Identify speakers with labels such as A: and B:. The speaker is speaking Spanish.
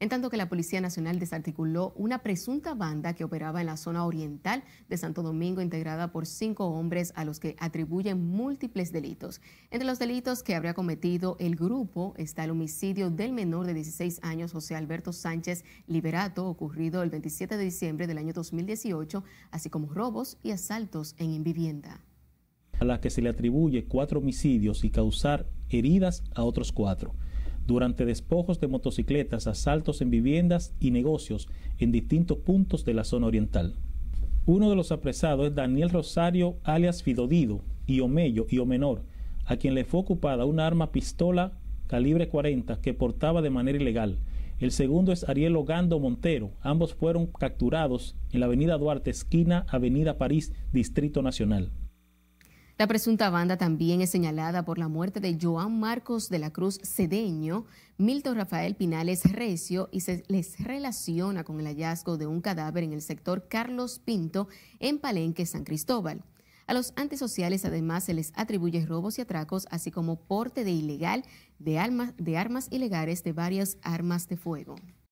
A: en tanto que la Policía Nacional desarticuló una presunta banda que operaba en la zona oriental de Santo Domingo, integrada por cinco hombres a los que atribuyen múltiples delitos. Entre los delitos que habría cometido el grupo está el homicidio del menor de 16 años, José Alberto Sánchez Liberato, ocurrido el 27 de diciembre del año 2018, así como robos y asaltos en vivienda.
B: A la que se le atribuye cuatro homicidios y causar heridas a otros cuatro durante despojos de motocicletas, asaltos en viviendas y negocios en distintos puntos de la zona oriental. Uno de los apresados es Daniel Rosario, alias Fidodido, y Omello y Omenor, a quien le fue ocupada una arma pistola calibre 40 que portaba de manera ilegal. El segundo es Ariel Ogando Montero. Ambos fueron capturados en la avenida Duarte, esquina Avenida París, Distrito Nacional.
A: La presunta banda también es señalada por la muerte de Joan Marcos de la Cruz Cedeño, Milton Rafael Pinales Recio y se les relaciona con el hallazgo de un cadáver en el sector Carlos Pinto en Palenque, San Cristóbal. A los antisociales además se les atribuye robos y atracos, así como porte de ilegal de, de armas ilegales de varias armas de fuego.